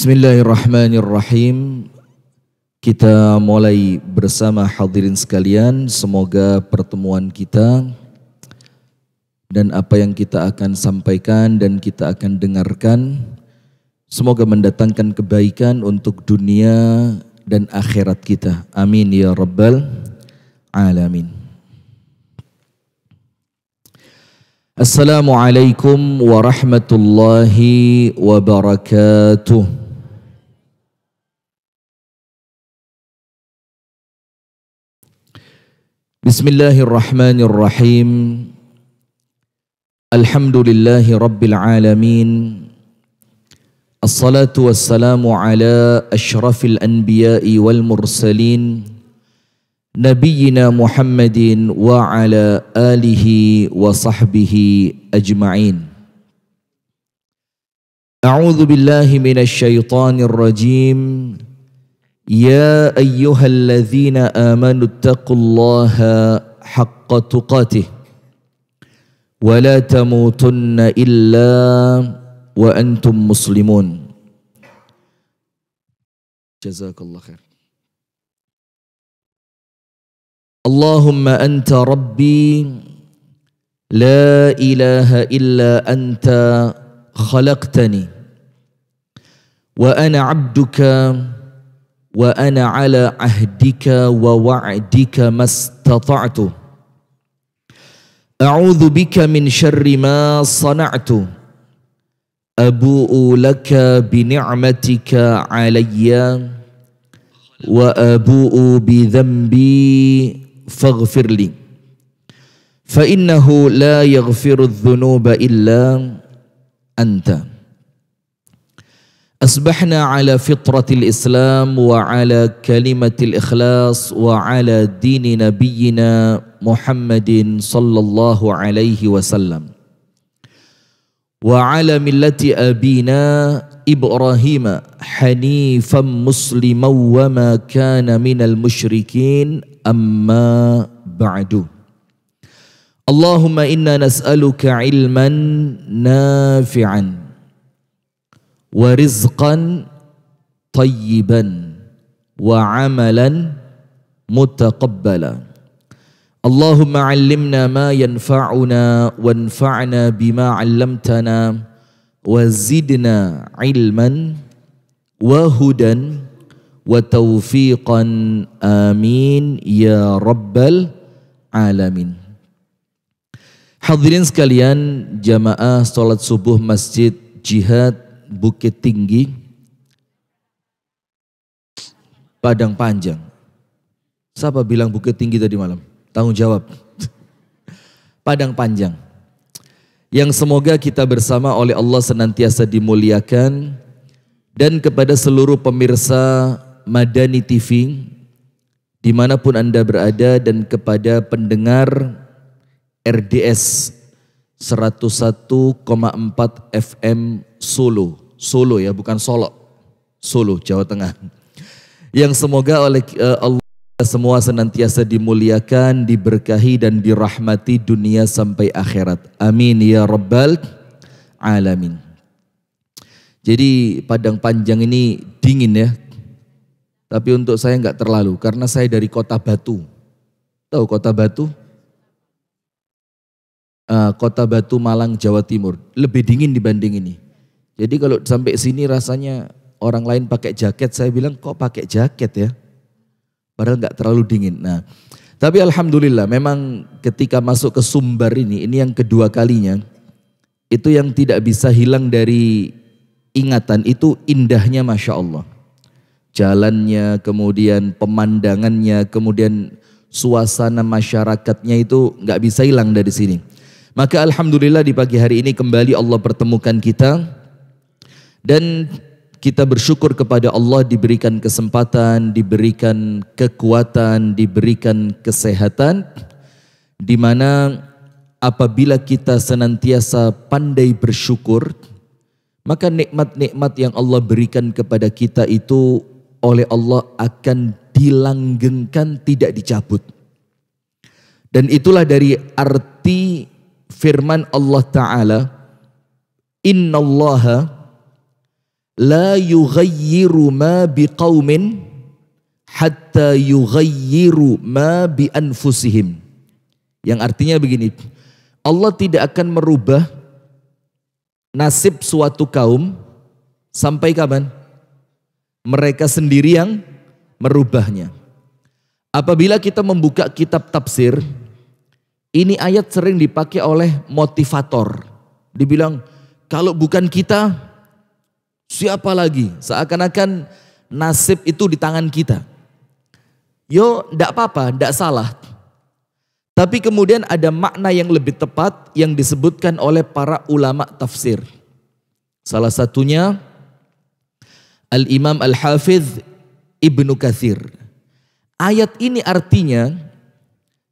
Bismillahirrahmanirrahim. Kita mulai bersama hadirin sekalian. Semoga pertemuan kita dan apa yang kita akan sampaikan dan kita akan dengarkan semoga mendatangkan kebaikan untuk dunia dan akhirat kita. Amin ya rabbal alamin. Assalamualaikum warahmatullahi wabarakatuh. بسم الله الرحمن الرحيم الحمد لله رب العالمين الصلاة والسلام على أشرف الأنبياء والمرسلين نبينا محمد وعلى آله وصحبه أجمعين أعوذ بالله من الشيطان الرجيم يا ايها الذين امنوا اتقوا الله حق تقاته ولا تموتن الا وانتم مسلمون جزاك الله خير اللهم انت ربي لا اله الا انت خلقتني وانا عبدك وانا على عهدك ووعدك ما استطعت اعوذ بك من شر ما صنعت ابوء لك بنعمتك علي وابوء بذنبي فاغفر لي فانه لا يغفر الذنوب الا انت أصبحنا على فطرة الإسلام وعلى كلمة الإخلاص وعلى دين نبينا محمد صلى الله عليه وسلم وعلى ملة أبينا إبراهيم حنيفا مسلما وما كان من المشركين أما بعد اللهم إنا نسألك علما نافعا ورزقا طيبا وعملا متقبلا اللهم علمنا ما ينفعنا وانفعنا بما علمتنا وزدنا علما وهدى وتوفيقا آمين يا رب العالمين Hadirin sekalian jamaah salat subuh Masjid Jihad Bukit Tinggi, Padang Panjang. Siapa bilang Bukit Tinggi tadi malam? Tanggung jawab. Padang Panjang. Yang semoga kita bersama oleh Allah senantiasa dimuliakan dan kepada seluruh pemirsa Madani TV dimanapun Anda berada dan kepada pendengar RDS 101,4 FM Solo Solo ya, bukan Solo. Solo, Jawa Tengah. Yang semoga oleh eh, Allah semua senantiasa dimuliakan, diberkahi dan dirahmati dunia sampai akhirat. Amin ya rabbal alamin. Jadi Padang Panjang ini dingin ya. Tapi untuk saya nggak terlalu karena saya dari kota Batu. Tahu kota Batu? Eh, kota Batu Malang Jawa Timur lebih dingin dibanding ini. Jadi kalau sampai sini rasanya orang lain pakai jaket, saya bilang kok pakai jaket ya. Padahal nggak terlalu dingin. Nah, tapi alhamdulillah memang ketika masuk ke sumber ini, ini yang kedua kalinya, itu yang tidak bisa hilang dari ingatan itu indahnya masya Allah. Jalannya, kemudian pemandangannya, kemudian suasana masyarakatnya itu nggak bisa hilang dari sini. Maka alhamdulillah di pagi hari ini kembali Allah pertemukan kita dan kita bersyukur kepada Allah diberikan kesempatan, diberikan kekuatan, diberikan kesehatan di mana apabila kita senantiasa pandai bersyukur maka nikmat-nikmat yang Allah berikan kepada kita itu oleh Allah akan dilanggengkan tidak dicabut. Dan itulah dari arti firman Allah Ta'ala. Innallaha la yughayyiru ma biqaumin hatta yughayyiru ma bi anfusihim. Yang artinya begini, Allah tidak akan merubah nasib suatu kaum sampai kapan? Mereka sendiri yang merubahnya. Apabila kita membuka kitab tafsir, ini ayat sering dipakai oleh motivator. Dibilang, kalau bukan kita, Siapa lagi? Seakan-akan nasib itu di tangan kita. Yo, ndak apa-apa, ndak salah. Tapi kemudian ada makna yang lebih tepat yang disebutkan oleh para ulama tafsir. Salah satunya Al-Imam al hafiz Ibnu Kathir. Ayat ini artinya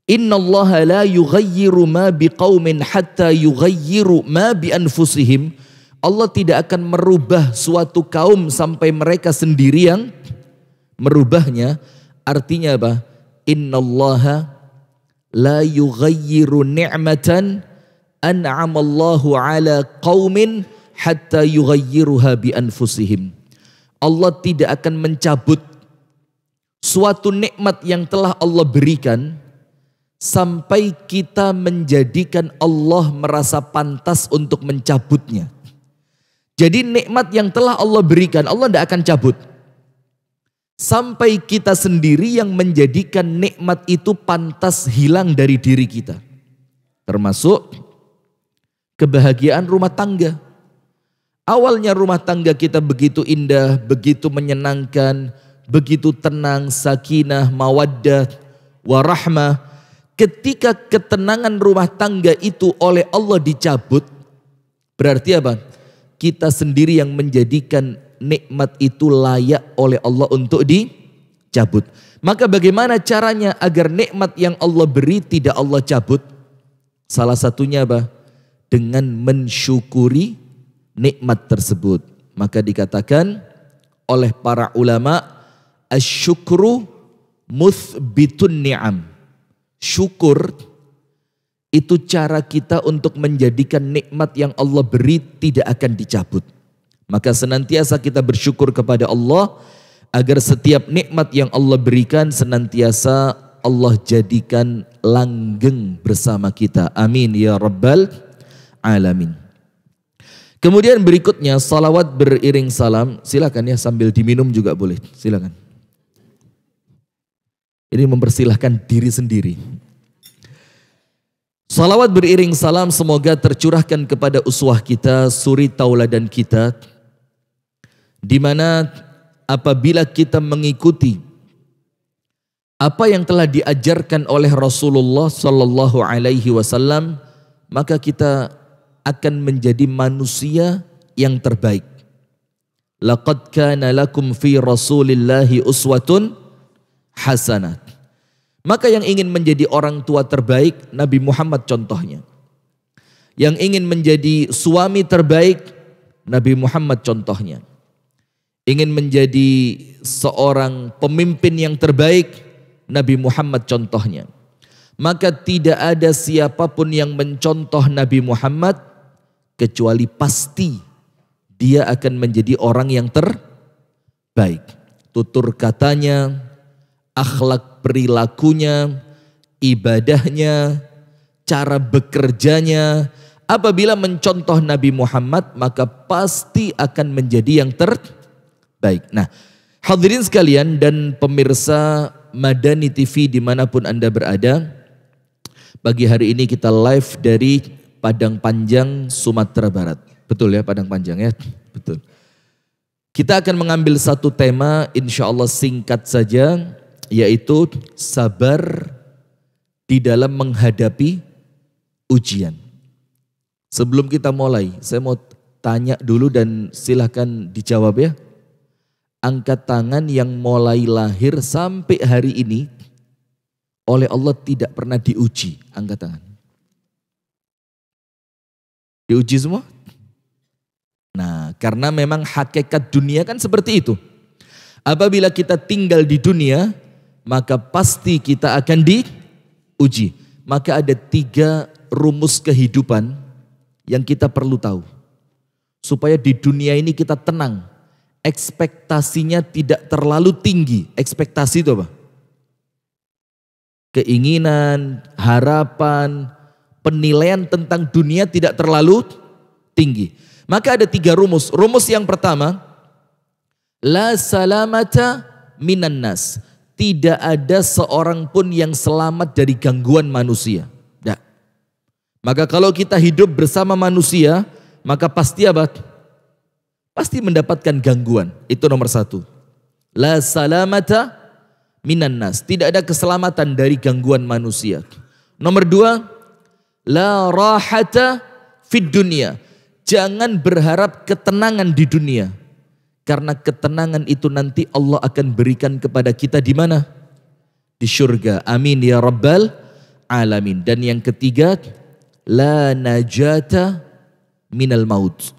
Inna Allah la yughayyiru ma biqaumin hatta yughayyiru ma bi anfusihim Allah tidak akan merubah suatu kaum sampai mereka sendiri yang merubahnya. Artinya apa? Innallaha la yughayyiru ni'matan an'amallahu ala qaumin hatta yughayyiruha bi anfusihim. Allah tidak akan mencabut suatu nikmat yang telah Allah berikan sampai kita menjadikan Allah merasa pantas untuk mencabutnya. Jadi nikmat yang telah Allah berikan, Allah tidak akan cabut. Sampai kita sendiri yang menjadikan nikmat itu pantas hilang dari diri kita. Termasuk kebahagiaan rumah tangga. Awalnya rumah tangga kita begitu indah, begitu menyenangkan, begitu tenang, sakinah, mawaddah, warahmah. Ketika ketenangan rumah tangga itu oleh Allah dicabut, berarti apa? kita sendiri yang menjadikan nikmat itu layak oleh Allah untuk dicabut. Maka bagaimana caranya agar nikmat yang Allah beri tidak Allah cabut? Salah satunya apa? Dengan mensyukuri nikmat tersebut. Maka dikatakan oleh para ulama asyukru muthbitun ni'am. Syukur itu cara kita untuk menjadikan nikmat yang Allah beri tidak akan dicabut. Maka senantiasa kita bersyukur kepada Allah agar setiap nikmat yang Allah berikan senantiasa Allah jadikan langgeng bersama kita. Amin ya rabbal alamin. Kemudian berikutnya salawat beriring salam. Silakan ya sambil diminum juga boleh. Silakan. Ini mempersilahkan diri sendiri. Salawat beriring salam semoga tercurahkan kepada uswah kita, suri tauladan kita, di mana apabila kita mengikuti apa yang telah diajarkan oleh Rasulullah Sallallahu Alaihi Wasallam, maka kita akan menjadi manusia yang terbaik. Laqad kana lakum fi Rasulillahi uswatun hasanah. Maka yang ingin menjadi orang tua terbaik, Nabi Muhammad contohnya. Yang ingin menjadi suami terbaik, Nabi Muhammad contohnya. Ingin menjadi seorang pemimpin yang terbaik, Nabi Muhammad contohnya. Maka tidak ada siapapun yang mencontoh Nabi Muhammad, kecuali pasti dia akan menjadi orang yang terbaik. Tutur katanya, akhlak perilakunya, ibadahnya, cara bekerjanya. Apabila mencontoh Nabi Muhammad maka pasti akan menjadi yang terbaik. Nah hadirin sekalian dan pemirsa Madani TV dimanapun Anda berada. bagi hari ini kita live dari Padang Panjang, Sumatera Barat. Betul ya Padang Panjang ya? Betul. Kita akan mengambil satu tema insya Allah singkat saja yaitu sabar di dalam menghadapi ujian. Sebelum kita mulai, saya mau tanya dulu dan silahkan dijawab ya. Angkat tangan yang mulai lahir sampai hari ini oleh Allah tidak pernah diuji. Angkat tangan. Diuji semua? Nah, karena memang hakikat dunia kan seperti itu. Apabila kita tinggal di dunia, maka pasti kita akan diuji. Maka ada tiga rumus kehidupan yang kita perlu tahu. Supaya di dunia ini kita tenang. Ekspektasinya tidak terlalu tinggi. Ekspektasi itu apa? Keinginan, harapan, penilaian tentang dunia tidak terlalu tinggi. Maka ada tiga rumus. Rumus yang pertama, La salamata minan nas tidak ada seorang pun yang selamat dari gangguan manusia. Nah. Maka kalau kita hidup bersama manusia, maka pasti apa? Pasti mendapatkan gangguan. Itu nomor satu. La salamata minan nas. Tidak ada keselamatan dari gangguan manusia. Nomor dua, la rahata fid dunia. Jangan berharap ketenangan di dunia. Karena ketenangan itu nanti Allah akan berikan kepada kita di mana? Di surga. Amin ya rabbal alamin. Dan yang ketiga, la najata minal maut.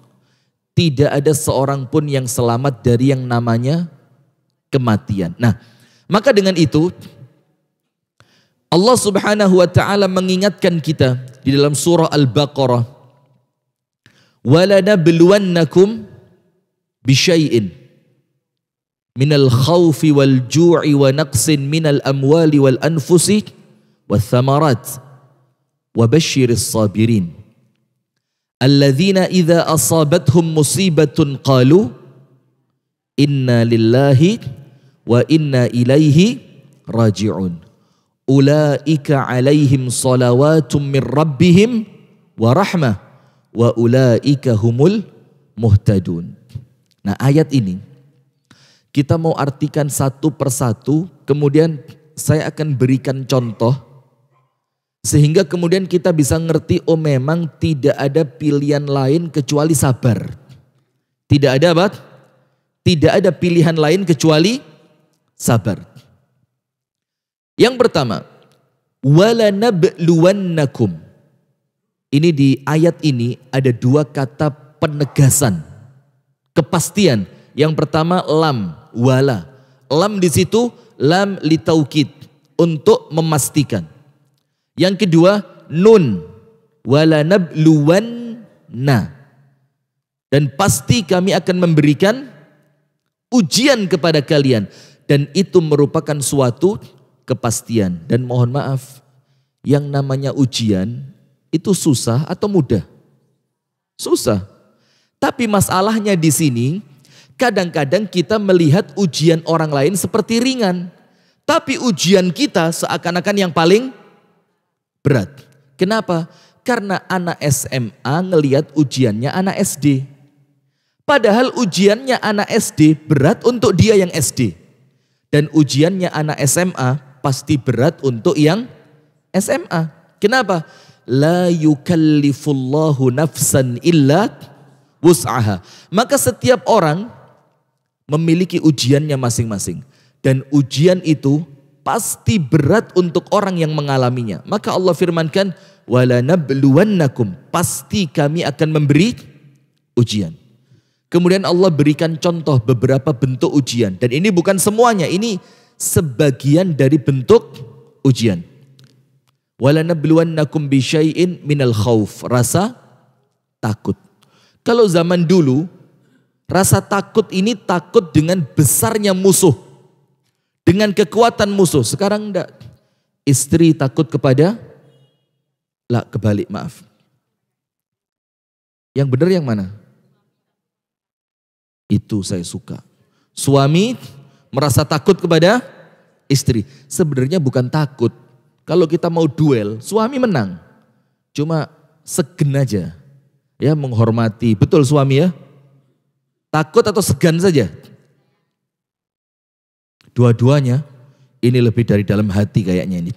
Tidak ada seorang pun yang selamat dari yang namanya kematian. Nah, maka dengan itu Allah Subhanahu wa taala mengingatkan kita di dalam surah Al-Baqarah. Walanabluwannakum بشيء من الخوف والجوع ونقص من الأموال والأنفس والثمرات وبشر الصابرين الذين إذا أصابتهم مصيبة قالوا إنا لله وإنا إليه راجعون أولئك عليهم صلوات من ربهم ورحمة وأولئك هم المهتدون Nah ayat ini kita mau artikan satu persatu kemudian saya akan berikan contoh sehingga kemudian kita bisa ngerti oh memang tidak ada pilihan lain kecuali sabar. Tidak ada apa? Tidak ada pilihan lain kecuali sabar. Yang pertama, walanabluwannakum. Ini di ayat ini ada dua kata penegasan kepastian. Yang pertama lam wala. Lam di situ lam litaukid untuk memastikan. Yang kedua nun wala nabluwanna. Dan pasti kami akan memberikan ujian kepada kalian dan itu merupakan suatu kepastian dan mohon maaf yang namanya ujian itu susah atau mudah? Susah. Tapi masalahnya di sini, kadang-kadang kita melihat ujian orang lain seperti ringan. Tapi ujian kita seakan-akan yang paling berat. Kenapa? Karena anak SMA ngeliat ujiannya anak SD. Padahal ujiannya anak SD berat untuk dia yang SD. Dan ujiannya anak SMA pasti berat untuk yang SMA. Kenapa? La yukallifullahu nafsan illa wus'aha. Maka setiap orang memiliki ujiannya masing-masing. Dan ujian itu pasti berat untuk orang yang mengalaminya. Maka Allah firmankan, walanabluwannakum. Pasti kami akan memberi ujian. Kemudian Allah berikan contoh beberapa bentuk ujian. Dan ini bukan semuanya, ini sebagian dari bentuk ujian. Walanabluwannakum bisyai'in minal khauf. Rasa takut. Kalau zaman dulu, rasa takut ini takut dengan besarnya musuh. Dengan kekuatan musuh. Sekarang enggak. Istri takut kepada, lah kebalik maaf. Yang benar yang mana? Itu saya suka. Suami merasa takut kepada istri. Sebenarnya bukan takut. Kalau kita mau duel, suami menang. Cuma segen aja ya menghormati. Betul suami ya? Takut atau segan saja? Dua-duanya ini lebih dari dalam hati kayaknya ini.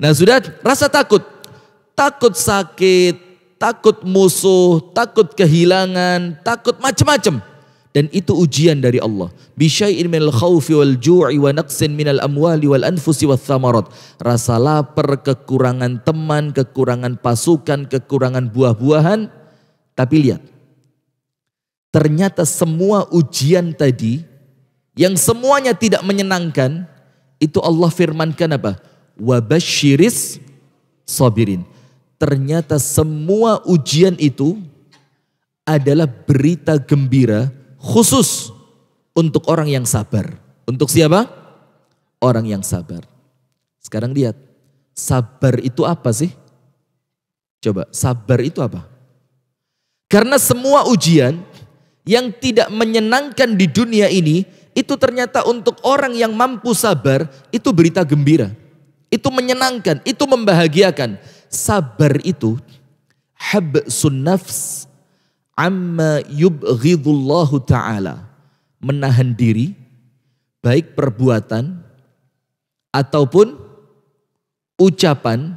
Nah sudah rasa takut. Takut sakit, takut musuh, takut kehilangan, takut macam-macam. Dan itu ujian dari Allah. Bisyai'in minal khawfi wal ju'i wa naqsin minal amwali wal anfusi wa thamarat. Rasa lapar, kekurangan teman, kekurangan pasukan, kekurangan buah-buahan. Tapi lihat, ternyata semua ujian tadi yang semuanya tidak menyenangkan itu Allah firmankan apa? Wabashiris sabirin. Ternyata semua ujian itu adalah berita gembira khusus untuk orang yang sabar. Untuk siapa? Orang yang sabar. Sekarang lihat, sabar itu apa sih? Coba, sabar itu apa? Karena semua ujian yang tidak menyenangkan di dunia ini itu ternyata untuk orang yang mampu sabar itu berita gembira. Itu menyenangkan, itu membahagiakan. Sabar itu habsun nafs amma yubghidullahu ta'ala. Menahan diri baik perbuatan ataupun ucapan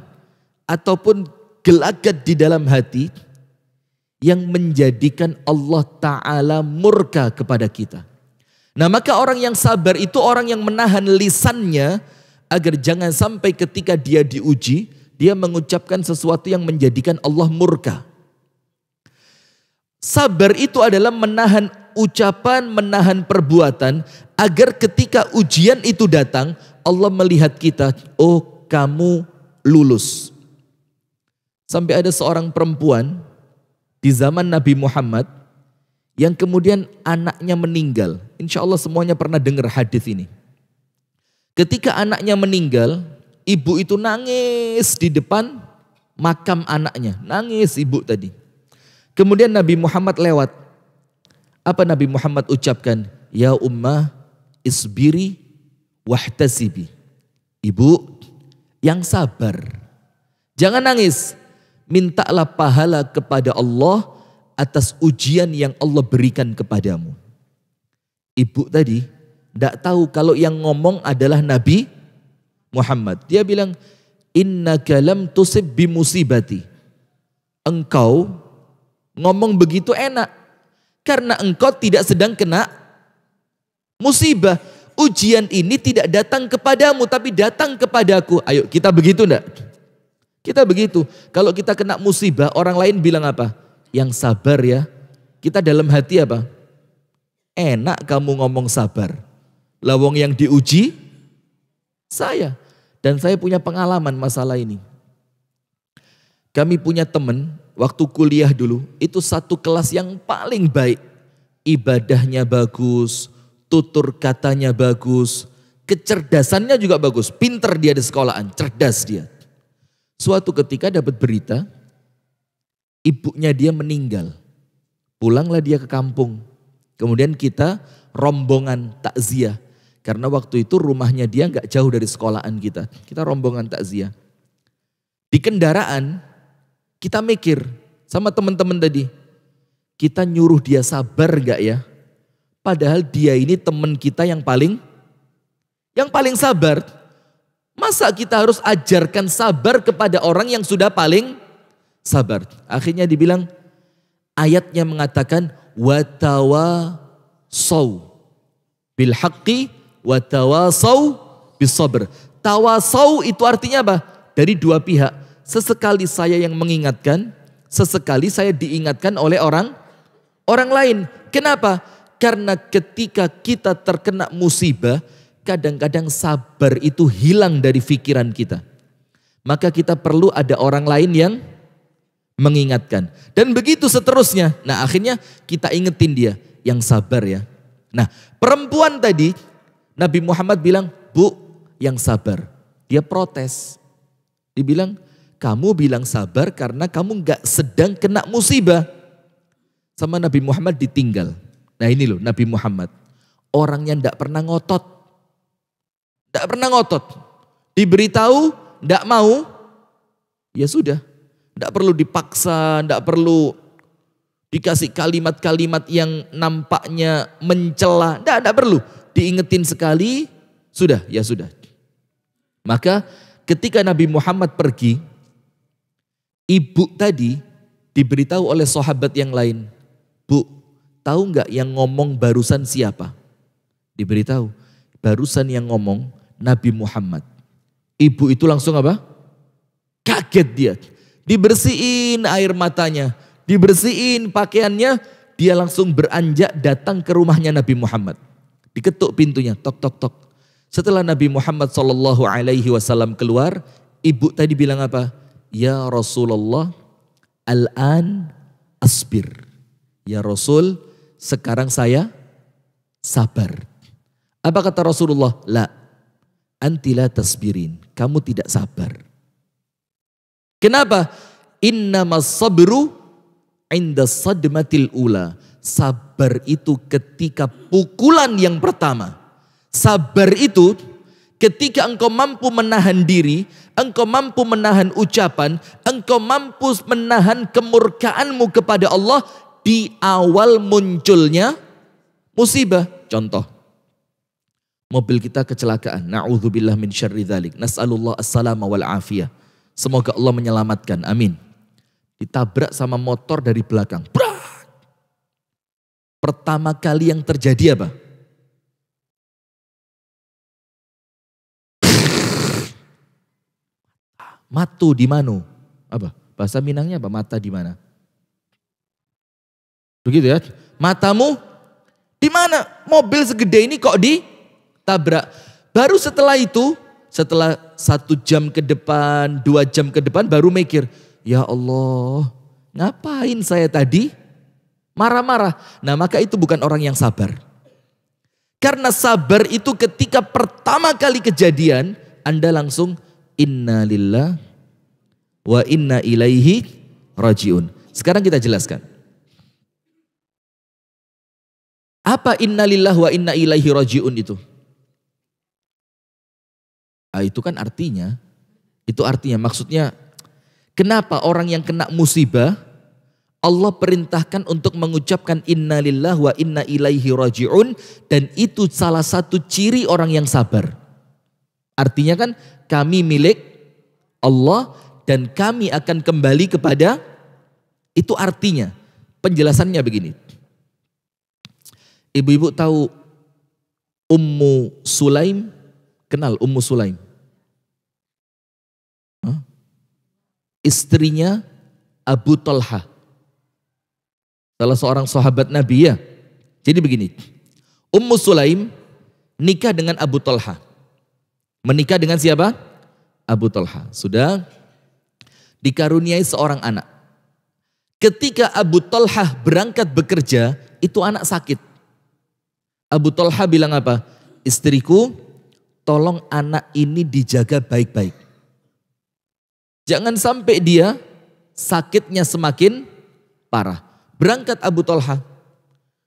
ataupun gelagat di dalam hati yang menjadikan Allah Ta'ala murka kepada kita. Nah maka orang yang sabar itu orang yang menahan lisannya agar jangan sampai ketika dia diuji, dia mengucapkan sesuatu yang menjadikan Allah murka. Sabar itu adalah menahan ucapan, menahan perbuatan agar ketika ujian itu datang, Allah melihat kita, oh kamu lulus. Sampai ada seorang perempuan di zaman Nabi Muhammad yang kemudian anaknya meninggal. Insya Allah semuanya pernah dengar hadis ini. Ketika anaknya meninggal, ibu itu nangis di depan makam anaknya. Nangis ibu tadi. Kemudian Nabi Muhammad lewat. Apa Nabi Muhammad ucapkan? Ya ummah isbiri wahtasibi. Ibu yang sabar. Jangan nangis mintalah pahala kepada Allah atas ujian yang Allah berikan kepadamu. Ibu tadi tidak tahu kalau yang ngomong adalah Nabi Muhammad. Dia bilang, Inna galam tusib bimusibati. Engkau ngomong begitu enak. Karena engkau tidak sedang kena musibah. Ujian ini tidak datang kepadamu tapi datang kepadaku. Ayo kita begitu enggak? Kita begitu. Kalau kita kena musibah, orang lain bilang apa? Yang sabar ya. Kita dalam hati apa? Enak kamu ngomong sabar. Lawang yang diuji, saya. Dan saya punya pengalaman masalah ini. Kami punya teman, waktu kuliah dulu, itu satu kelas yang paling baik. Ibadahnya bagus, tutur katanya bagus, kecerdasannya juga bagus. Pinter dia di sekolahan, cerdas dia, Suatu ketika dapat berita, ibunya dia meninggal. Pulanglah dia ke kampung. Kemudian kita rombongan takziah. Karena waktu itu rumahnya dia nggak jauh dari sekolahan kita. Kita rombongan takziah. Di kendaraan kita mikir sama teman-teman tadi. Kita nyuruh dia sabar gak ya? Padahal dia ini teman kita yang paling yang paling sabar. Masa kita harus ajarkan sabar kepada orang yang sudah paling sabar? Akhirnya dibilang ayatnya mengatakan watawa saw bil haqqi watawasau Tawa Tawasau itu artinya apa? Dari dua pihak. Sesekali saya yang mengingatkan, sesekali saya diingatkan oleh orang orang lain. Kenapa? Karena ketika kita terkena musibah, kadang-kadang sabar itu hilang dari pikiran kita. Maka kita perlu ada orang lain yang mengingatkan. Dan begitu seterusnya. Nah akhirnya kita ingetin dia yang sabar ya. Nah perempuan tadi Nabi Muhammad bilang, Bu yang sabar. Dia protes. Dibilang, kamu bilang sabar karena kamu gak sedang kena musibah. Sama Nabi Muhammad ditinggal. Nah ini loh Nabi Muhammad. orang yang gak pernah ngotot. Tidak pernah ngotot. Diberitahu, tidak mau, ya sudah. Tidak perlu dipaksa, tidak perlu dikasih kalimat-kalimat yang nampaknya mencela. Tidak, tidak perlu. Diingetin sekali, sudah, ya sudah. Maka ketika Nabi Muhammad pergi, ibu tadi diberitahu oleh sahabat yang lain. Bu, tahu nggak yang ngomong barusan siapa? Diberitahu, barusan yang ngomong Nabi Muhammad. Ibu itu langsung apa? Kaget dia. Dibersihin air matanya, dibersihin pakaiannya, dia langsung beranjak datang ke rumahnya Nabi Muhammad. Diketuk pintunya, tok tok tok. Setelah Nabi Muhammad Shallallahu Alaihi Wasallam keluar, ibu tadi bilang apa? Ya Rasulullah, al-an asbir. Ya Rasul, sekarang saya sabar. Apa kata Rasulullah? La, antila tasbirin. Kamu tidak sabar. Kenapa? mas sabru inda sadmatil ula. Sabar itu ketika pukulan yang pertama. Sabar itu ketika engkau mampu menahan diri, engkau mampu menahan ucapan, engkau mampu menahan kemurkaanmu kepada Allah di awal munculnya musibah. Contoh, mobil kita kecelakaan. Na'udzubillah min syarri dhalik. Nas'alullah assalamu wal afiyah. Semoga Allah menyelamatkan. Amin. Ditabrak sama motor dari belakang. Brak! Pertama kali yang terjadi apa? Matu di mana? Apa? Bahasa Minangnya apa? Mata di mana? Begitu ya. Matamu di mana? Mobil segede ini kok di tabrak. Baru setelah itu, setelah satu jam ke depan, dua jam ke depan baru mikir, ya Allah ngapain saya tadi? Marah-marah. Nah maka itu bukan orang yang sabar. Karena sabar itu ketika pertama kali kejadian, Anda langsung inna lillah wa inna ilaihi rajiun. Sekarang kita jelaskan. Apa inna wa inna ilaihi rajiun itu? Nah, itu kan artinya, itu artinya maksudnya kenapa orang yang kena musibah Allah perintahkan untuk mengucapkan innalillah wa inna ilaihi raji'un dan itu salah satu ciri orang yang sabar. Artinya kan kami milik Allah dan kami akan kembali kepada itu artinya penjelasannya begini. Ibu-ibu tahu Ummu Sulaim kenal Ummu Sulaim. Huh? Istrinya Abu Talha. Salah seorang sahabat Nabi ya. Jadi begini, Ummu Sulaim nikah dengan Abu Talha. Menikah dengan siapa? Abu Talha. Sudah dikaruniai seorang anak. Ketika Abu Talha berangkat bekerja, itu anak sakit. Abu Talha bilang apa? Istriku tolong anak ini dijaga baik-baik. Jangan sampai dia sakitnya semakin parah. Berangkat Abu Talha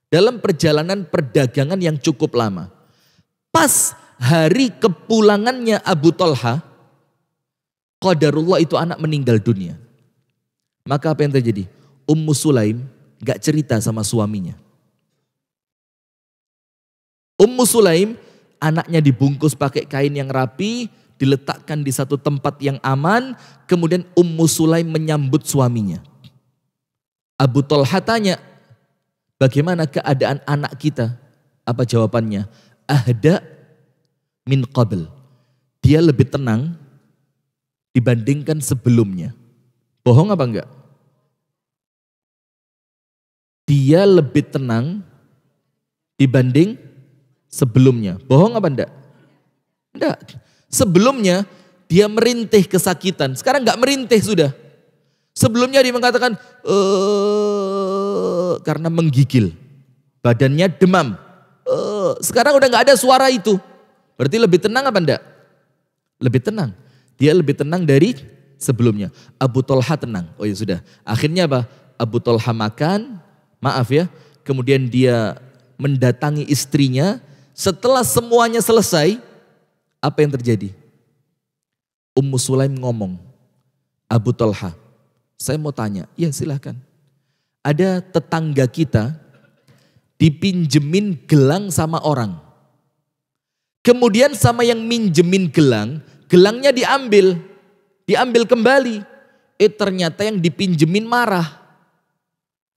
dalam perjalanan perdagangan yang cukup lama. Pas hari kepulangannya Abu Talha, Qadarullah itu anak meninggal dunia. Maka apa yang terjadi? Ummu Sulaim gak cerita sama suaminya. Ummu Sulaim anaknya dibungkus pakai kain yang rapi, diletakkan di satu tempat yang aman, kemudian Ummu Sulaim menyambut suaminya. Abu Talha tanya, bagaimana keadaan anak kita? Apa jawabannya? Ahda min qabl. Dia lebih tenang dibandingkan sebelumnya. Bohong apa enggak? Dia lebih tenang dibanding sebelumnya. Bohong apa enggak? Enggak. Sebelumnya dia merintih kesakitan. Sekarang enggak merintih sudah. Sebelumnya dia mengatakan eh karena menggigil. Badannya demam. Eh, sekarang udah enggak ada suara itu. Berarti lebih tenang apa enggak? Lebih tenang. Dia lebih tenang dari sebelumnya. Abu Tolha tenang. Oh ya sudah. Akhirnya apa? Abu Tolha makan, maaf ya. Kemudian dia mendatangi istrinya setelah semuanya selesai, apa yang terjadi? Ummu Sulaim ngomong, Abu Talha, saya mau tanya, ya silahkan. Ada tetangga kita dipinjemin gelang sama orang. Kemudian sama yang minjemin gelang, gelangnya diambil, diambil kembali. Eh ternyata yang dipinjemin marah.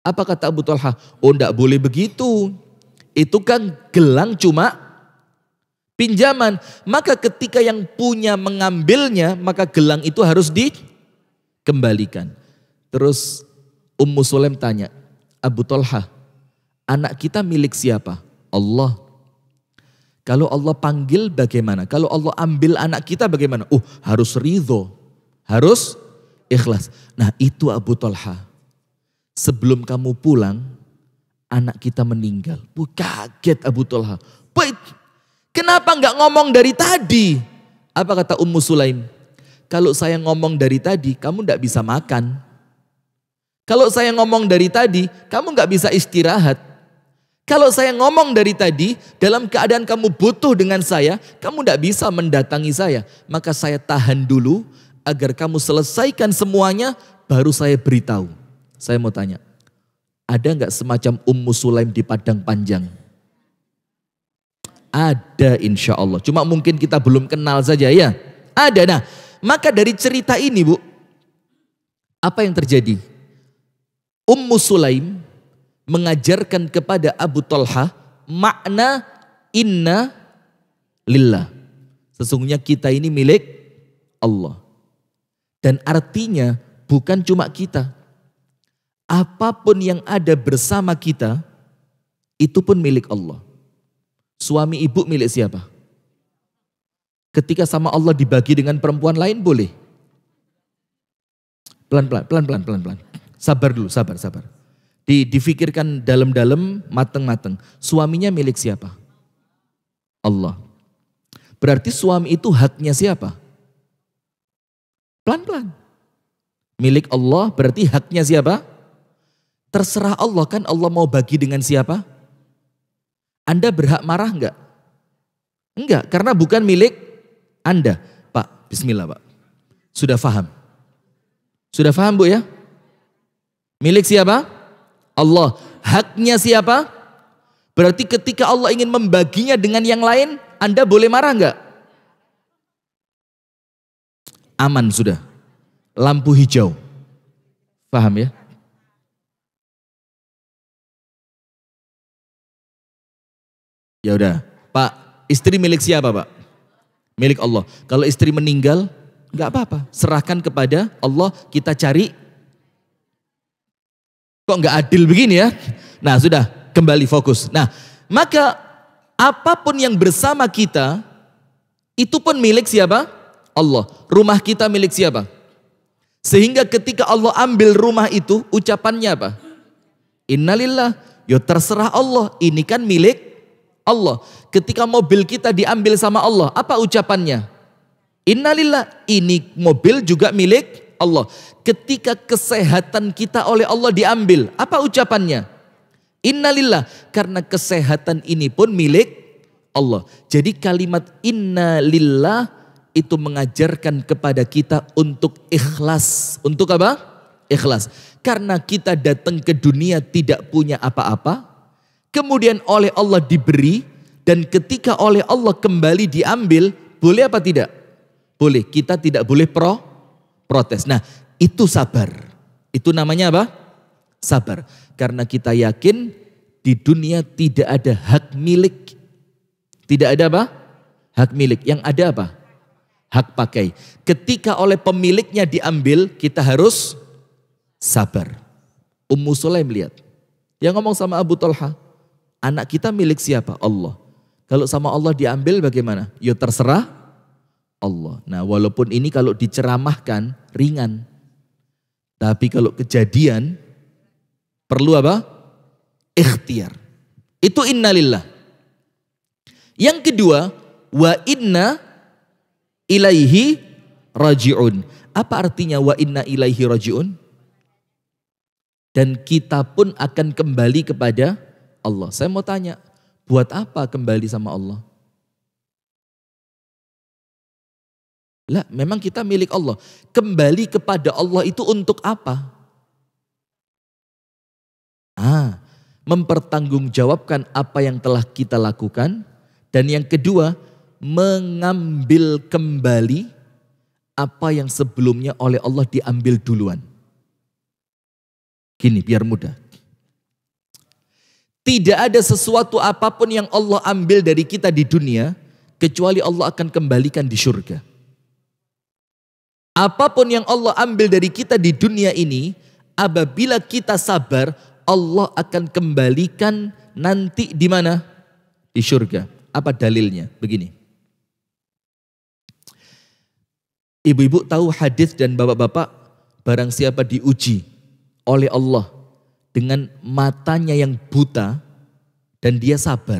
Apa kata Abu Talha? Oh enggak boleh begitu. Itu kan gelang cuma pinjaman. Maka ketika yang punya mengambilnya, maka gelang itu harus dikembalikan. Terus Ummu Sulem tanya, Abu Talha, anak kita milik siapa? Allah. Kalau Allah panggil bagaimana? Kalau Allah ambil anak kita bagaimana? Uh, harus ridho, harus ikhlas. Nah itu Abu Talha. Sebelum kamu pulang, anak kita meninggal. Bu kaget Abu Talha. Wait, kenapa nggak ngomong dari tadi? Apa kata Ummu Sulaim? Kalau saya ngomong dari tadi, kamu nggak bisa makan. Kalau saya ngomong dari tadi, kamu nggak bisa istirahat. Kalau saya ngomong dari tadi, dalam keadaan kamu butuh dengan saya, kamu tidak bisa mendatangi saya. Maka saya tahan dulu agar kamu selesaikan semuanya, baru saya beritahu. Saya mau tanya, ada nggak semacam Ummu Sulaim di Padang Panjang? Ada insya Allah. Cuma mungkin kita belum kenal saja ya. Ada. Nah, maka dari cerita ini bu, apa yang terjadi? Ummu Sulaim mengajarkan kepada Abu Talha makna inna lillah. Sesungguhnya kita ini milik Allah. Dan artinya bukan cuma kita apapun yang ada bersama kita, itu pun milik Allah. Suami ibu milik siapa? Ketika sama Allah dibagi dengan perempuan lain boleh. Pelan-pelan, pelan-pelan, pelan-pelan. Sabar dulu, sabar, sabar. Di, difikirkan dalam-dalam, mateng-mateng. Suaminya milik siapa? Allah. Berarti suami itu haknya siapa? Pelan-pelan. Milik Allah berarti haknya siapa? Terserah Allah kan Allah mau bagi dengan siapa? Anda berhak marah enggak? Enggak, karena bukan milik Anda. Pak, bismillah Pak. Sudah faham? Sudah faham Bu ya? Milik siapa? Allah. Haknya siapa? Berarti ketika Allah ingin membaginya dengan yang lain, Anda boleh marah enggak? Aman sudah. Lampu hijau. Faham ya? Ya udah. Pak, istri milik siapa pak? Milik Allah. Kalau istri meninggal, nggak apa-apa. Serahkan kepada Allah, kita cari. Kok nggak adil begini ya? Nah sudah, kembali fokus. Nah, maka apapun yang bersama kita, itu pun milik siapa? Allah. Rumah kita milik siapa? Sehingga ketika Allah ambil rumah itu, ucapannya apa? Innalillah. Yo ya terserah Allah, ini kan milik Allah. Ketika mobil kita diambil sama Allah, apa ucapannya? Innalillah, ini mobil juga milik Allah. Ketika kesehatan kita oleh Allah diambil, apa ucapannya? Innalillah, karena kesehatan ini pun milik Allah. Jadi kalimat innalillah itu mengajarkan kepada kita untuk ikhlas. Untuk apa? Ikhlas. Karena kita datang ke dunia tidak punya apa-apa, kemudian oleh Allah diberi, dan ketika oleh Allah kembali diambil, boleh apa tidak? Boleh, kita tidak boleh pro protes. Nah, itu sabar. Itu namanya apa? Sabar. Karena kita yakin di dunia tidak ada hak milik. Tidak ada apa? Hak milik. Yang ada apa? Hak pakai. Ketika oleh pemiliknya diambil, kita harus sabar. Ummu Sulaim lihat. Yang ngomong sama Abu Talha, Anak kita milik siapa? Allah. Kalau sama Allah diambil bagaimana? Ya terserah Allah. Nah walaupun ini kalau diceramahkan ringan. Tapi kalau kejadian perlu apa? Ikhtiar. Itu innalillah. Yang kedua, wa inna ilaihi raji'un. Apa artinya wa inna ilaihi raji'un? Dan kita pun akan kembali kepada Allah. Saya mau tanya, buat apa kembali sama Allah? Lah, memang kita milik Allah. Kembali kepada Allah itu untuk apa? Ah, mempertanggungjawabkan apa yang telah kita lakukan dan yang kedua, mengambil kembali apa yang sebelumnya oleh Allah diambil duluan. Gini biar mudah. Tidak ada sesuatu apapun yang Allah ambil dari kita di dunia, kecuali Allah akan kembalikan di surga. Apapun yang Allah ambil dari kita di dunia ini, apabila kita sabar, Allah akan kembalikan nanti di mana? Di surga. Apa dalilnya? Begini. Ibu-ibu tahu hadis dan bapak-bapak barang siapa diuji oleh Allah dengan matanya yang buta dan dia sabar.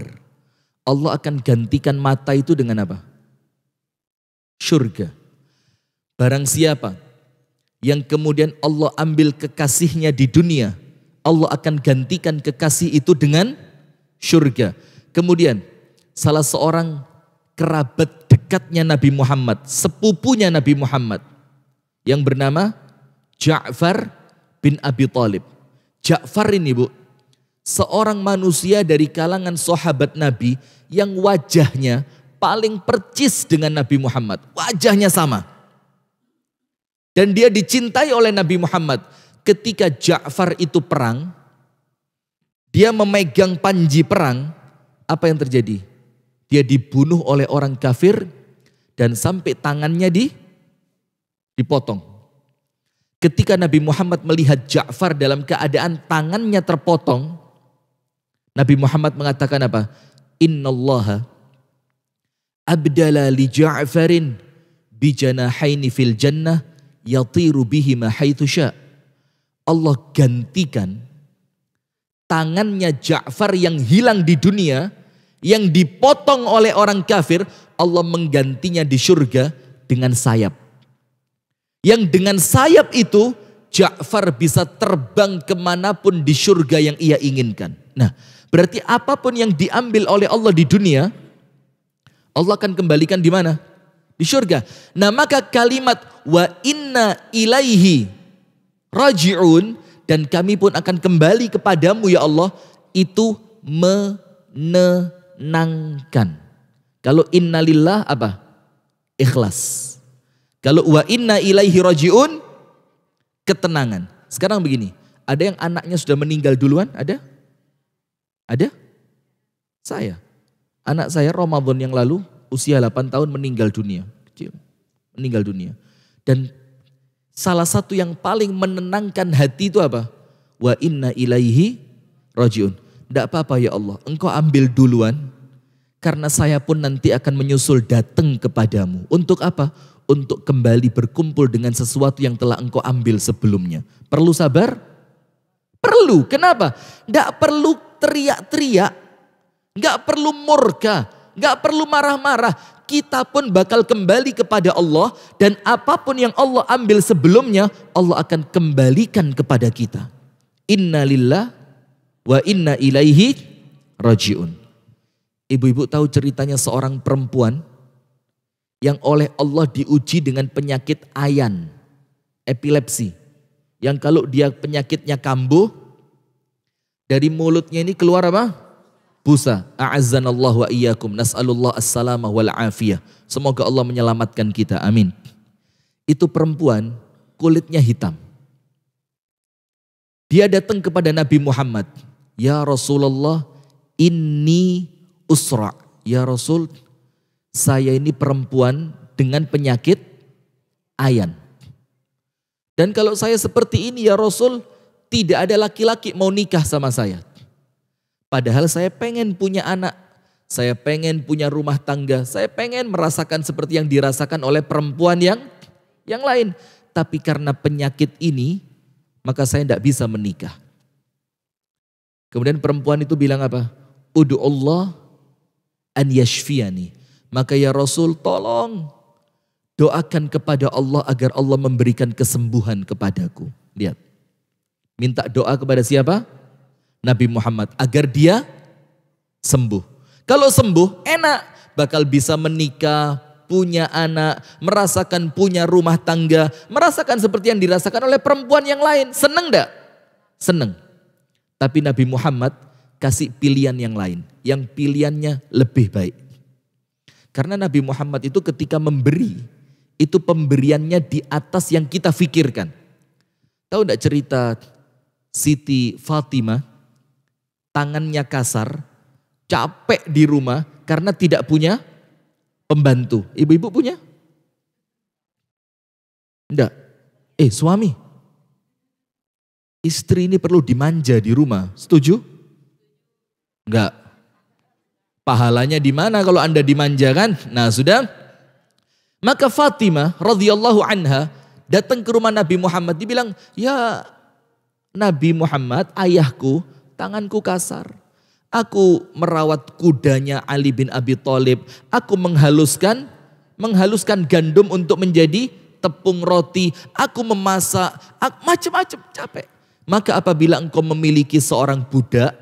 Allah akan gantikan mata itu dengan apa? Surga. Barang siapa yang kemudian Allah ambil kekasihnya di dunia, Allah akan gantikan kekasih itu dengan surga. Kemudian salah seorang kerabat dekatnya Nabi Muhammad, sepupunya Nabi Muhammad yang bernama Ja'far bin Abi Talib. Ja'far ini bu, seorang manusia dari kalangan sahabat Nabi yang wajahnya paling percis dengan Nabi Muhammad. Wajahnya sama. Dan dia dicintai oleh Nabi Muhammad. Ketika Ja'far itu perang, dia memegang panji perang, apa yang terjadi? Dia dibunuh oleh orang kafir dan sampai tangannya di dipotong ketika Nabi Muhammad melihat Ja'far dalam keadaan tangannya terpotong, Nabi Muhammad mengatakan apa? Inna Allah abdala li Ja'farin bijanahaini fil jannah yatiru bihima haitsu sya. Allah gantikan tangannya Ja'far yang hilang di dunia yang dipotong oleh orang kafir, Allah menggantinya di surga dengan sayap yang dengan sayap itu Ja'far bisa terbang kemanapun di surga yang ia inginkan. Nah berarti apapun yang diambil oleh Allah di dunia. Allah akan kembalikan di mana? Di surga. Nah maka kalimat wa inna ilaihi raji'un dan kami pun akan kembali kepadamu ya Allah itu menenangkan. Kalau innalillah apa? Ikhlas. Kalau wa inna ilaihi rajiun ketenangan. Sekarang begini, ada yang anaknya sudah meninggal duluan? Ada? Ada? Saya. Anak saya Ramadan yang lalu usia 8 tahun meninggal dunia. Meninggal dunia. Dan salah satu yang paling menenangkan hati itu apa? Wa inna ilaihi rajiun. Tidak apa-apa ya Allah, engkau ambil duluan karena saya pun nanti akan menyusul datang kepadamu. Untuk apa? untuk kembali berkumpul dengan sesuatu yang telah engkau ambil sebelumnya. Perlu sabar? Perlu. Kenapa? Gak perlu teriak-teriak. Gak perlu murka. Gak perlu marah-marah. Kita pun bakal kembali kepada Allah. Dan apapun yang Allah ambil sebelumnya, Allah akan kembalikan kepada kita. Inna lillah wa inna ilaihi rajiun. Ibu-ibu tahu ceritanya seorang perempuan yang oleh Allah diuji dengan penyakit ayan, epilepsi. Yang kalau dia penyakitnya kambuh, dari mulutnya ini keluar apa? Busa. A'azzanallah wa iyyakum. Nas'alullah assalamah wal Semoga Allah menyelamatkan kita. Amin. Itu perempuan kulitnya hitam. Dia datang kepada Nabi Muhammad. Ya Rasulullah, ini usra. Ya Rasul, saya ini perempuan dengan penyakit ayan. Dan kalau saya seperti ini ya Rasul, tidak ada laki-laki mau nikah sama saya. Padahal saya pengen punya anak, saya pengen punya rumah tangga, saya pengen merasakan seperti yang dirasakan oleh perempuan yang yang lain. Tapi karena penyakit ini, maka saya tidak bisa menikah. Kemudian perempuan itu bilang apa? Udu Allah an yashfiani. Maka ya Rasul tolong doakan kepada Allah agar Allah memberikan kesembuhan kepadaku. Lihat. Minta doa kepada siapa? Nabi Muhammad agar dia sembuh. Kalau sembuh enak bakal bisa menikah, punya anak, merasakan punya rumah tangga, merasakan seperti yang dirasakan oleh perempuan yang lain. Seneng enggak? Seneng. Tapi Nabi Muhammad kasih pilihan yang lain, yang pilihannya lebih baik. Karena Nabi Muhammad itu ketika memberi, itu pemberiannya di atas yang kita pikirkan. Tahu tidak cerita Siti Fatimah? Tangannya kasar, capek di rumah karena tidak punya pembantu. Ibu-ibu punya? Enggak. Eh suami. Istri ini perlu dimanja di rumah. Setuju? Enggak. Pahalanya di mana kalau Anda dimanjakan? Nah, sudah. Maka Fatimah radhiyallahu anha datang ke rumah Nabi Muhammad dibilang, "Ya Nabi Muhammad, ayahku tanganku kasar. Aku merawat kudanya Ali bin Abi Thalib. Aku menghaluskan menghaluskan gandum untuk menjadi tepung roti. Aku memasak macam-macam capek. Maka apabila engkau memiliki seorang budak,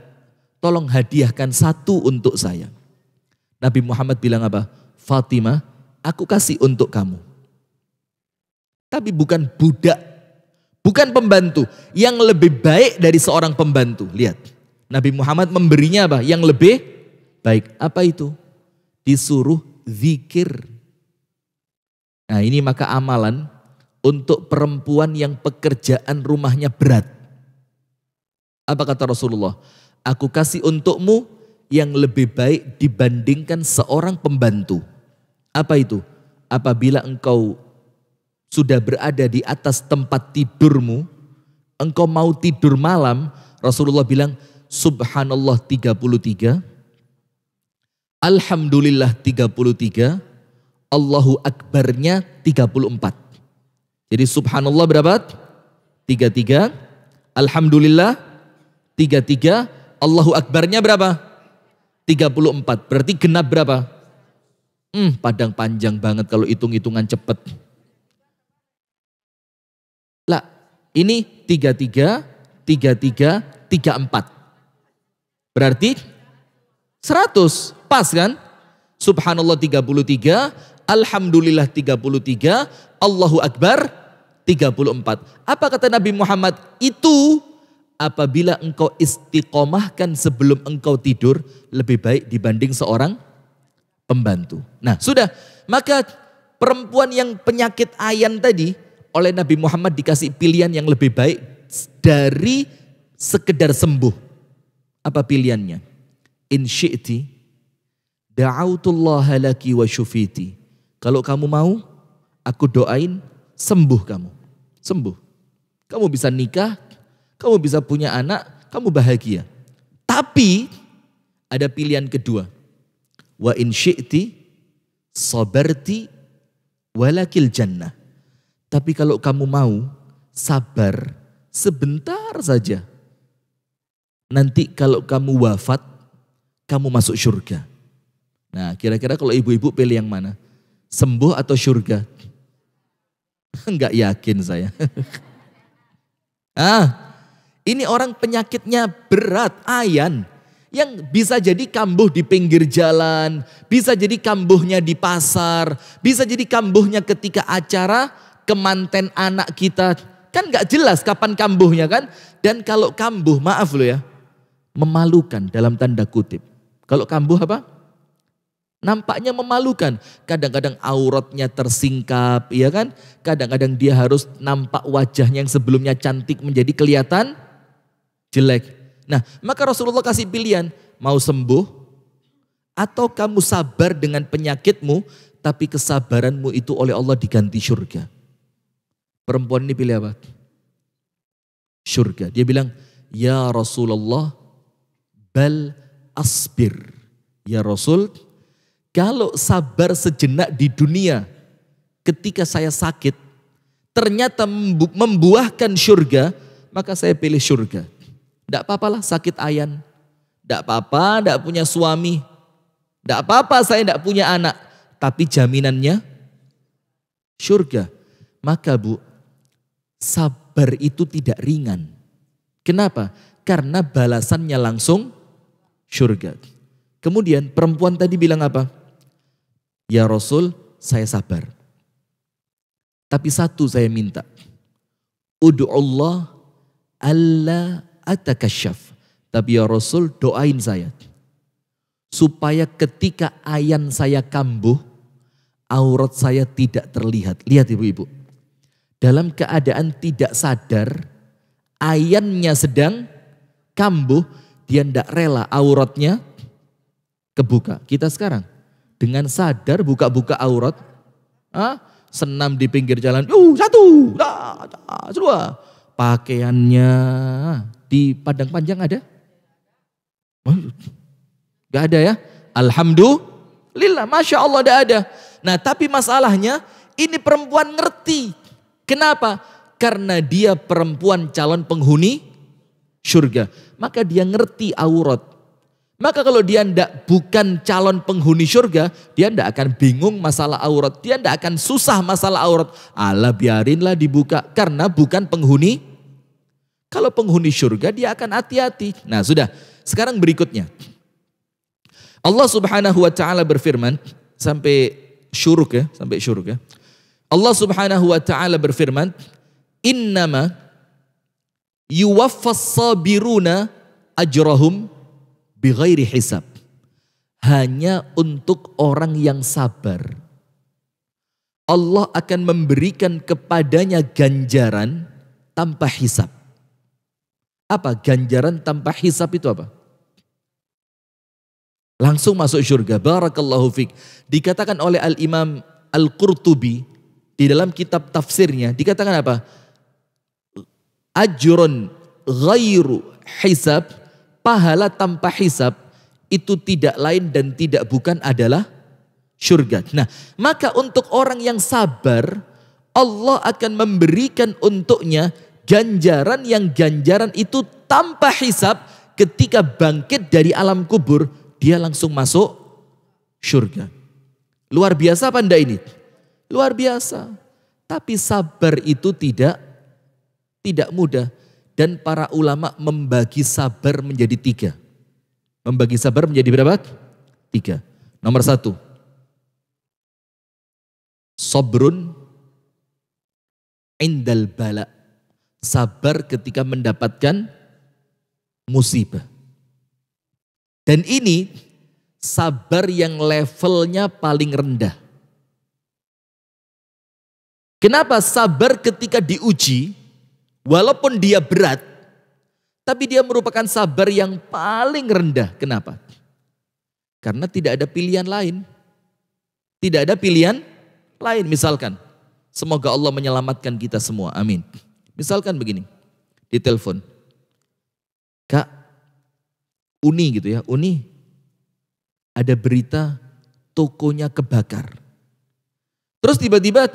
tolong hadiahkan satu untuk saya. Nabi Muhammad bilang apa? Fatimah, aku kasih untuk kamu. Tapi bukan budak, bukan pembantu. Yang lebih baik dari seorang pembantu. Lihat, Nabi Muhammad memberinya apa? Yang lebih baik. Apa itu? Disuruh zikir. Nah ini maka amalan untuk perempuan yang pekerjaan rumahnya berat. Apa kata Rasulullah? Aku kasih untukmu yang lebih baik dibandingkan seorang pembantu. Apa itu? Apabila engkau sudah berada di atas tempat tidurmu, engkau mau tidur malam, Rasulullah bilang, Subhanallah 33, Alhamdulillah 33, Allahu Akbarnya 34. Jadi Subhanallah berapa? 33, Alhamdulillah 33, Allahu Akbarnya berapa? 34, berarti genap berapa? Hmm, padang panjang banget kalau hitung-hitungan cepat. Lah, ini 33, 33, 34. Berarti 100, pas kan? Subhanallah 33, Alhamdulillah 33, Allahu Akbar 34. Apa kata Nabi Muhammad? Itu apabila engkau istiqomahkan sebelum engkau tidur lebih baik dibanding seorang pembantu. Nah, sudah. Maka perempuan yang penyakit ayan tadi oleh Nabi Muhammad dikasih pilihan yang lebih baik dari sekedar sembuh. Apa pilihannya? In syi'ti da'autullaha laki wa syufiti. Kalau kamu mau, aku doain sembuh kamu. Sembuh. Kamu bisa nikah, kamu bisa punya anak, kamu bahagia. Tapi ada pilihan kedua. Wa in syi'ti sabarti walakil jannah. Tapi kalau kamu mau sabar sebentar saja. Nanti kalau kamu wafat, kamu masuk surga. Nah kira-kira kalau ibu-ibu pilih yang mana? Sembuh atau surga? Enggak yakin saya. ah, ini orang penyakitnya berat, ayan. Yang bisa jadi kambuh di pinggir jalan, bisa jadi kambuhnya di pasar, bisa jadi kambuhnya ketika acara kemanten anak kita. Kan gak jelas kapan kambuhnya kan. Dan kalau kambuh, maaf loh ya, memalukan dalam tanda kutip. Kalau kambuh apa? Nampaknya memalukan. Kadang-kadang auratnya tersingkap, ya kan? Kadang-kadang dia harus nampak wajahnya yang sebelumnya cantik menjadi kelihatan jelek. Nah, maka Rasulullah kasih pilihan, mau sembuh atau kamu sabar dengan penyakitmu, tapi kesabaranmu itu oleh Allah diganti surga. Perempuan ini pilih apa? Surga. Dia bilang, Ya Rasulullah, bel asbir. Ya Rasul, kalau sabar sejenak di dunia, ketika saya sakit, ternyata membuahkan surga, maka saya pilih surga. Tidak apa lah sakit ayan. Tidak apa-apa, tidak punya suami. Tidak apa-apa saya tidak punya anak. Tapi jaminannya surga. Maka bu, sabar itu tidak ringan. Kenapa? Karena balasannya langsung surga. Kemudian perempuan tadi bilang apa? Ya Rasul, saya sabar. Tapi satu saya minta. Udu'ullah Allah atakasyaf. Tapi ya Rasul doain saya. Supaya ketika ayan saya kambuh, aurat saya tidak terlihat. Lihat ibu-ibu. Dalam keadaan tidak sadar, ayannya sedang kambuh, dia tidak rela auratnya kebuka. Kita sekarang dengan sadar buka-buka aurat, ah, senam di pinggir jalan, uh, satu, dua, ah. pakaiannya di Padang Panjang ada? Gak ada ya? Alhamdulillah, Masya Allah gak ada. Nah tapi masalahnya ini perempuan ngerti. Kenapa? Karena dia perempuan calon penghuni surga. Maka dia ngerti aurat. Maka kalau dia ndak bukan calon penghuni surga, dia ndak akan bingung masalah aurat. Dia ndak akan susah masalah aurat. Allah biarinlah dibuka karena bukan penghuni kalau penghuni surga dia akan hati-hati. Nah sudah, sekarang berikutnya. Allah subhanahu wa ta'ala berfirman, sampai syuruk ya, sampai syuruk ya. Allah subhanahu wa ta'ala berfirman, Innama yuwaffas sabiruna ajrahum bighairi hisab. Hanya untuk orang yang sabar. Allah akan memberikan kepadanya ganjaran tanpa hisab. Apa ganjaran tanpa hisap itu apa? Langsung masuk surga. Barakallahu fiq. Dikatakan oleh Al-Imam Al-Qurtubi di dalam kitab tafsirnya dikatakan apa? Ajrun ghairu hisab, pahala tanpa hisab itu tidak lain dan tidak bukan adalah surga. Nah, maka untuk orang yang sabar, Allah akan memberikan untuknya ganjaran yang ganjaran itu tanpa hisap ketika bangkit dari alam kubur dia langsung masuk surga. Luar biasa panda ini? Luar biasa. Tapi sabar itu tidak tidak mudah dan para ulama membagi sabar menjadi tiga. Membagi sabar menjadi berapa? Tiga. Nomor satu. Sobrun indal balak sabar ketika mendapatkan musibah. Dan ini sabar yang levelnya paling rendah. Kenapa sabar ketika diuji, walaupun dia berat, tapi dia merupakan sabar yang paling rendah. Kenapa? Karena tidak ada pilihan lain. Tidak ada pilihan lain misalkan. Semoga Allah menyelamatkan kita semua. Amin. Misalkan begini, di telepon. Kak, Uni gitu ya, Uni ada berita tokonya kebakar. Terus tiba-tiba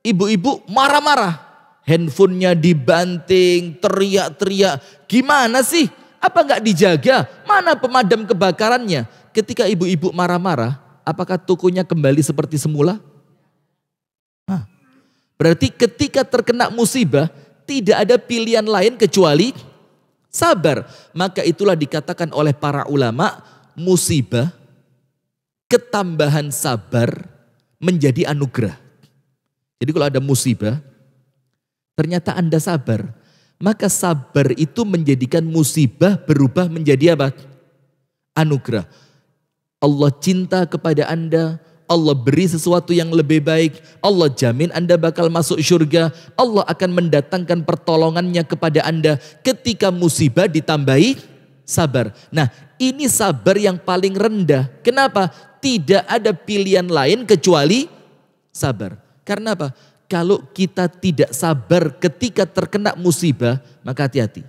ibu-ibu marah-marah. Handphonenya dibanting, teriak-teriak. Gimana sih? Apa nggak dijaga? Mana pemadam kebakarannya? Ketika ibu-ibu marah-marah, apakah tokonya kembali seperti semula? Berarti ketika terkena musibah, tidak ada pilihan lain kecuali sabar. Maka itulah dikatakan oleh para ulama, musibah, ketambahan sabar menjadi anugerah. Jadi kalau ada musibah, ternyata Anda sabar. Maka sabar itu menjadikan musibah berubah menjadi apa? Anugerah. Allah cinta kepada Anda, Allah beri sesuatu yang lebih baik. Allah jamin Anda bakal masuk surga. Allah akan mendatangkan pertolongannya kepada Anda ketika musibah ditambahi sabar. Nah, ini sabar yang paling rendah. Kenapa? Tidak ada pilihan lain kecuali sabar. Karena apa? Kalau kita tidak sabar ketika terkena musibah, maka hati-hati.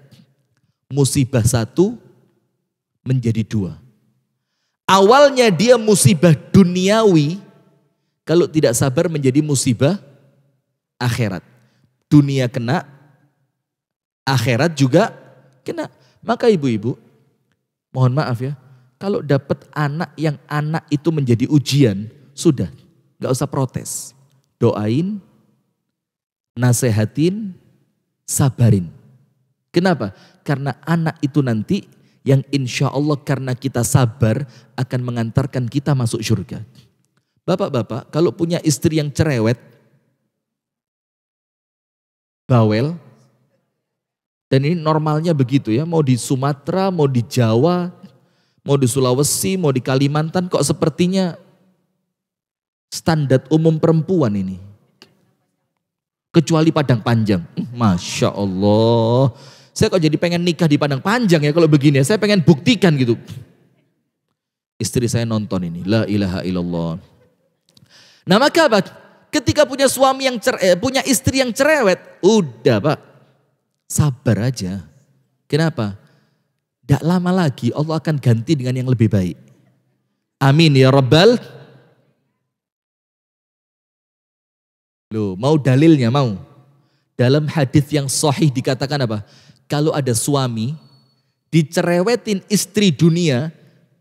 Musibah satu menjadi dua Awalnya dia musibah duniawi, kalau tidak sabar menjadi musibah akhirat. Dunia kena, akhirat juga kena. Maka ibu-ibu, mohon maaf ya, kalau dapat anak yang anak itu menjadi ujian, sudah, gak usah protes. Doain, nasehatin, sabarin. Kenapa? Karena anak itu nanti yang insya Allah karena kita sabar akan mengantarkan kita masuk surga. Bapak-bapak, kalau punya istri yang cerewet, bawel, dan ini normalnya begitu ya, mau di Sumatera, mau di Jawa, mau di Sulawesi, mau di Kalimantan, kok sepertinya standar umum perempuan ini. Kecuali padang panjang, Masya Allah saya kok jadi pengen nikah di padang panjang ya kalau begini ya? Saya pengen buktikan gitu. Istri saya nonton ini. La ilaha illallah. Nah maka Pak, ketika punya suami yang cer eh, punya istri yang cerewet, udah Pak, sabar aja. Kenapa? Tidak lama lagi Allah akan ganti dengan yang lebih baik. Amin ya Rabbal. Loh, mau dalilnya, mau. Dalam hadis yang sahih dikatakan apa? kalau ada suami dicerewetin istri dunia,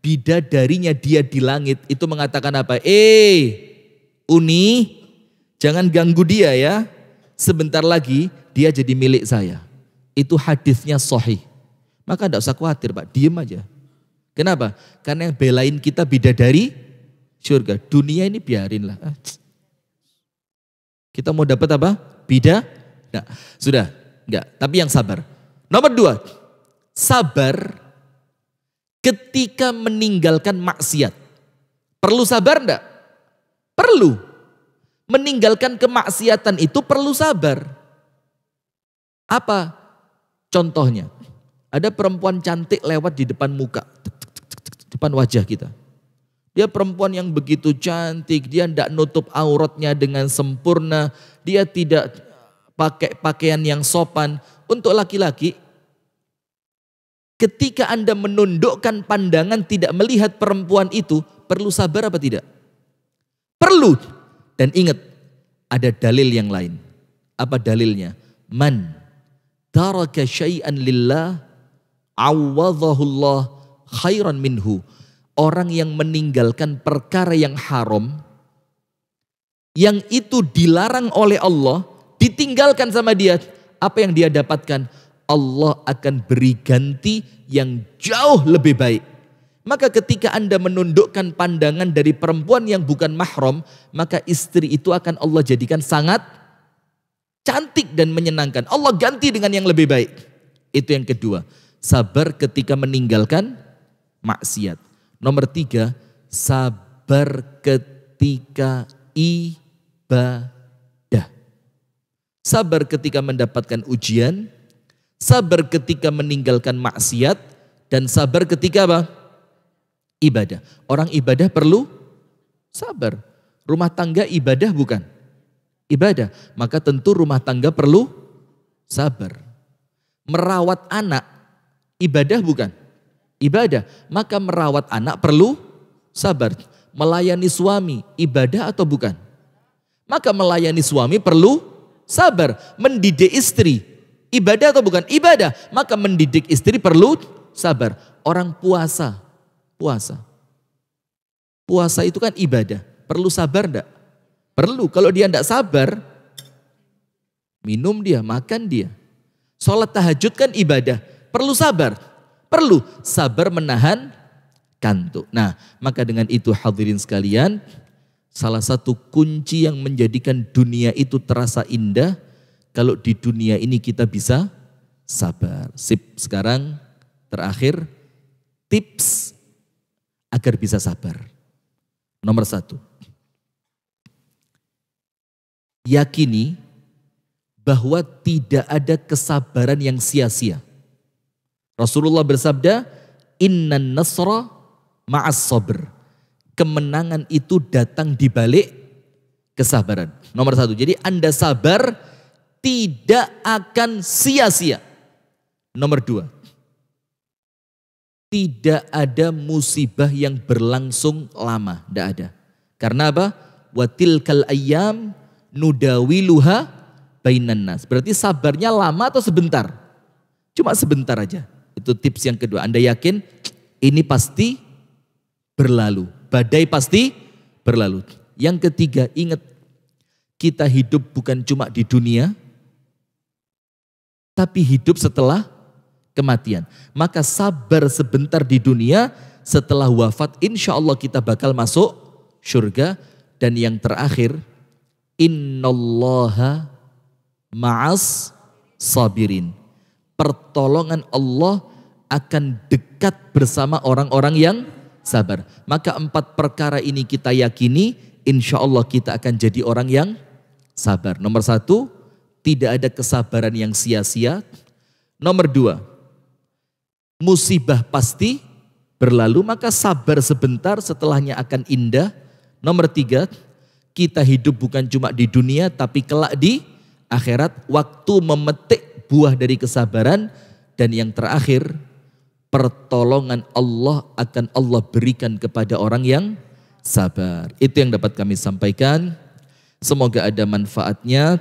bidadarinya dia di langit itu mengatakan apa? Eh, Uni, jangan ganggu dia ya. Sebentar lagi dia jadi milik saya. Itu hadisnya sahih. Maka tidak usah khawatir Pak, diem aja. Kenapa? Karena yang belain kita bidadari surga. Dunia ini biarinlah. Ah, kita mau dapat apa? Bida. Nah, sudah. Enggak, tapi yang sabar. Nomor dua, sabar ketika meninggalkan maksiat. Perlu sabar enggak? Perlu. Meninggalkan kemaksiatan itu perlu sabar. Apa contohnya? Ada perempuan cantik lewat di depan muka, depan wajah kita. Dia perempuan yang begitu cantik, dia tidak nutup auratnya dengan sempurna, dia tidak pakai pakaian yang sopan. Untuk laki-laki Ketika Anda menundukkan pandangan tidak melihat perempuan itu, perlu sabar apa tidak? Perlu. Dan ingat, ada dalil yang lain. Apa dalilnya? Man taraka syai'an lillah awwadhahullah khairan minhu. Orang yang meninggalkan perkara yang haram, yang itu dilarang oleh Allah, ditinggalkan sama dia, apa yang dia dapatkan? Allah akan beri ganti yang jauh lebih baik. Maka ketika Anda menundukkan pandangan dari perempuan yang bukan mahram, maka istri itu akan Allah jadikan sangat cantik dan menyenangkan. Allah ganti dengan yang lebih baik. Itu yang kedua. Sabar ketika meninggalkan maksiat. Nomor tiga, sabar ketika ibadah. Sabar ketika mendapatkan ujian, Sabar ketika meninggalkan maksiat dan sabar ketika apa? Ibadah. Orang ibadah perlu sabar. Rumah tangga ibadah bukan? Ibadah. Maka tentu rumah tangga perlu sabar. Merawat anak ibadah bukan? Ibadah. Maka merawat anak perlu sabar. Melayani suami ibadah atau bukan? Maka melayani suami perlu sabar. Mendidik istri ibadah atau bukan ibadah, maka mendidik istri perlu sabar. Orang puasa, puasa. Puasa itu kan ibadah, perlu sabar enggak? Perlu, kalau dia enggak sabar, minum dia, makan dia. Sholat tahajud kan ibadah, perlu sabar. Perlu sabar menahan kantuk. Nah, maka dengan itu hadirin sekalian, salah satu kunci yang menjadikan dunia itu terasa indah kalau di dunia ini kita bisa sabar. Sip, sekarang terakhir tips agar bisa sabar. Nomor satu, yakini bahwa tidak ada kesabaran yang sia-sia. Rasulullah bersabda, Inna nasra ma'as sabr. Kemenangan itu datang di balik kesabaran. Nomor satu, jadi Anda sabar, tidak akan sia-sia. Nomor dua, tidak ada musibah yang berlangsung lama, tidak ada. Karena apa? Watil kal ayam nudawiluha bainan nas. Berarti sabarnya lama atau sebentar? Cuma sebentar aja. Itu tips yang kedua. Anda yakin ini pasti berlalu. Badai pasti berlalu. Yang ketiga, ingat kita hidup bukan cuma di dunia, tapi hidup setelah kematian. Maka sabar sebentar di dunia, setelah wafat insya Allah kita bakal masuk surga. Dan yang terakhir, innallaha ma'as sabirin. Pertolongan Allah akan dekat bersama orang-orang yang sabar. Maka empat perkara ini kita yakini, insya Allah kita akan jadi orang yang sabar. Nomor satu, tidak ada kesabaran yang sia-sia. Nomor dua, musibah pasti berlalu, maka sabar sebentar setelahnya akan indah. Nomor tiga, kita hidup bukan cuma di dunia tapi kelak di akhirat. Waktu memetik buah dari kesabaran. Dan yang terakhir, pertolongan Allah akan Allah berikan kepada orang yang sabar. Itu yang dapat kami sampaikan. Semoga ada manfaatnya.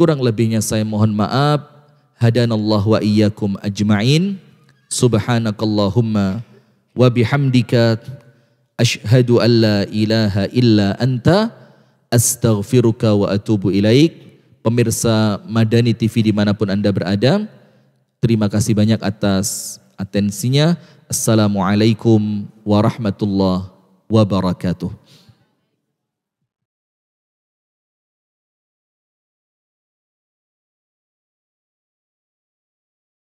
Kurang lebihnya saya mohon maaf. hadanallah wa iyyakum ajma'in. Subhanakallahumma wa bihamdika ashhadu an la ilaha illa anta astaghfiruka wa atubu ilaik. Pemirsa Madani TV dimanapun Anda berada, terima kasih banyak atas atensinya. Assalamualaikum warahmatullahi wabarakatuh.